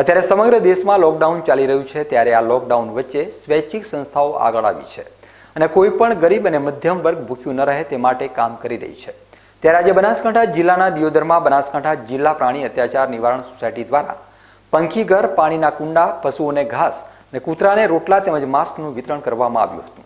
અત્યારે સમગ્ર દેશમાં લોકડાઉન ચાલી રહ્યું છે ત્યારે આ લોકડાઉન વચ્ચે સ્વૈચ્છિક સંસ્થાઓ આગળ આવી છે અને કોઈ પણ ગરીબ અને મધ્યમ વર્ગ ભૂખ્યું ન રહે તે માટે કામ કરી રહી છે ત્યારે આજે બનાસકાંઠા જિલ્લાના દિયોદરમાં બનાસકાંઠા જિલ્લા પ્રાણી અત્યાચાર નિવારણ સોસાયટી દ્વારા પંખી ઘર પાણીના કુંડા પશુઓને ઘાસ અને કૂતરાને રોટલા તેમજ માસ્કનું વિતરણ કરવામાં આવ્યું હતું